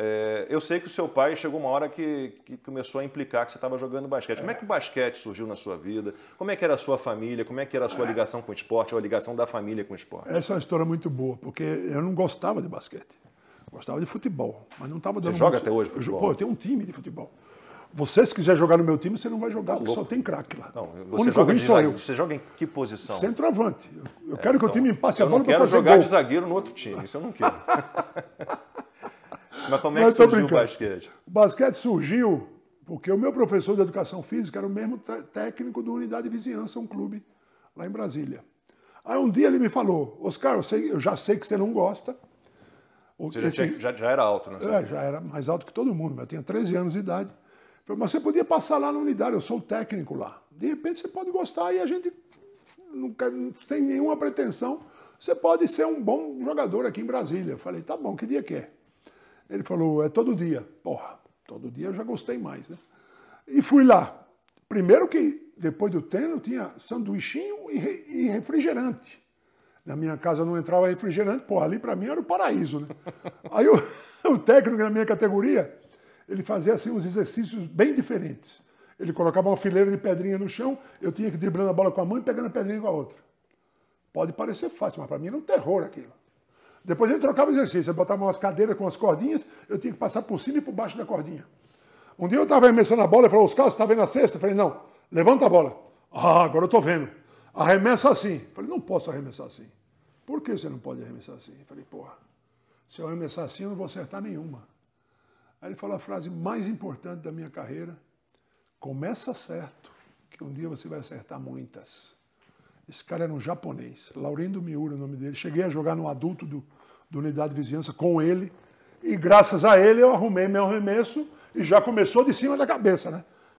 É, eu sei que o seu pai chegou uma hora que, que começou a implicar que você estava jogando basquete. Como é que o basquete surgiu na sua vida? Como é que era a sua família? Como é que era a sua é. ligação com o esporte ou a ligação da família com o esporte? Essa é uma história muito boa, porque eu não gostava de basquete. gostava de futebol, mas não estava dando... Você joga muito... até hoje futebol? pô, eu tenho um time de futebol. Você, se quiser jogar no meu time, você não vai jogar, tá porque só tem craque lá. Não, você, joga de, sou eu. você joga em que posição? Centroavante. Eu é, quero então, que o então, time passe a bola para fazer Eu não quero jogar gol. de zagueiro no outro time, isso eu não quero. Mas como é que surgiu o basquete? O basquete surgiu porque o meu professor de educação física era o mesmo técnico do Unidade de Vizinhança, um clube lá em Brasília. Aí um dia ele me falou, Oscar, eu, sei, eu já sei que você não gosta. Você já, tinha, já, já, era alto, né? É, já era mais alto que todo mundo, mas eu tinha 13 anos de idade. Falei, mas você podia passar lá na unidade, eu sou o técnico lá. De repente você pode gostar e a gente, não quer, sem nenhuma pretensão, você pode ser um bom jogador aqui em Brasília. Eu falei, tá bom, que dia que é? Ele falou, é todo dia. Porra, todo dia eu já gostei mais, né? E fui lá. Primeiro que depois do treino tinha sanduichinho e, refrigerante. Na minha casa não entrava refrigerante, porra, ali para mim era o paraíso, né? Aí o, o técnico na minha categoria, ele fazia assim uns exercícios bem diferentes. Ele colocava uma fileira de pedrinha no chão, eu tinha que driblando a bola com a mão e pegando a pedrinha com a outra. Pode parecer fácil, mas para mim era um terror aquilo. Depois ele trocava o exercício, ele botava umas cadeiras com as cordinhas, eu tinha que passar por cima e por baixo da cordinha. Um dia eu estava arremessando a bola, ele falou, Oscar, você está vendo a cesta? Eu falei, não, levanta a bola. Ah, agora eu estou vendo. Arremessa assim. Eu falei, não posso arremessar assim. Por que você não pode arremessar assim? Eu falei, porra, se eu arremessar assim eu não vou acertar nenhuma. Aí ele falou a frase mais importante da minha carreira, começa certo, que um dia você vai acertar muitas. Esse cara era um japonês, Laurindo Miura o nome dele. Cheguei a jogar no adulto do, do Unidade de Vizinhança com ele. E graças a ele eu arrumei meu remesso e já começou de cima da cabeça, né?